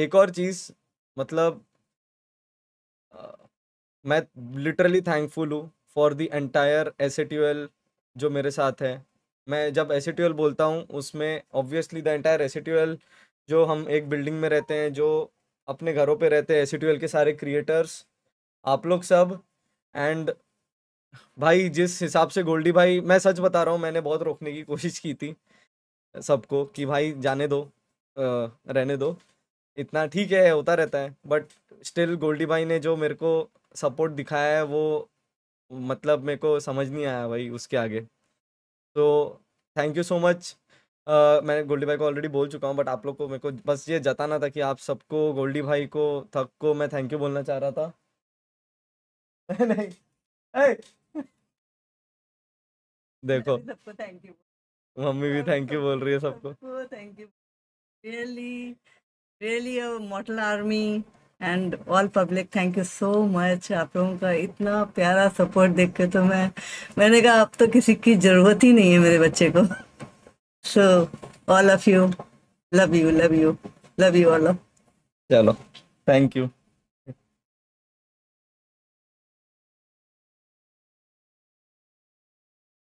एक और चीज मतलब आ, मैं लिटरली थैंकफुल हूँ फॉर द एंटायर एस जो मेरे साथ है। मैं जब एस बोलता हूँ उसमें ऑब्वियसली द एंटायर एस जो हम एक बिल्डिंग में रहते हैं, जो अपने घरों पे रहते हैं एस के सारे क्रिएटर्स, आप लोग सब एंड भाई जिस हिसाब से गोल्डी भाई मैं सच बता रहा हूँ मैंने बहुत रोकने की कोशिश की थी सबको कि भाई जाने दो रहने दो। इतना ठीक है होता रहता है बट स्टिल गोल्डी भाई ने जो मेरे को सपोर्ट दिखाया है वो मतलब मेरे को समझ नहीं आया भाई उसके आगे तो थैंक यू सो मच मैं गोल्डी भाई को ऑलरेडी बोल चुका हूँ बट आप लोग को मेरे को बस ये जताना था कि आप सबको गोल्डी भाई को थक को मैं थैंक यू बोलना चाह रहा था नहीं ए, देखो सबको थैंक यू मम्मी भी थैंक यू बोल रही है सबको thank you really really a mortal and all public thank you so much आप लोगों का इतना प्यारा सपोर्ट देख के तो मैं मैंने कहा अब तो किसी की ज़रूरत ही नहीं है मेरे बच्चे को so all of you love you love you love you all of चलो थैंक यू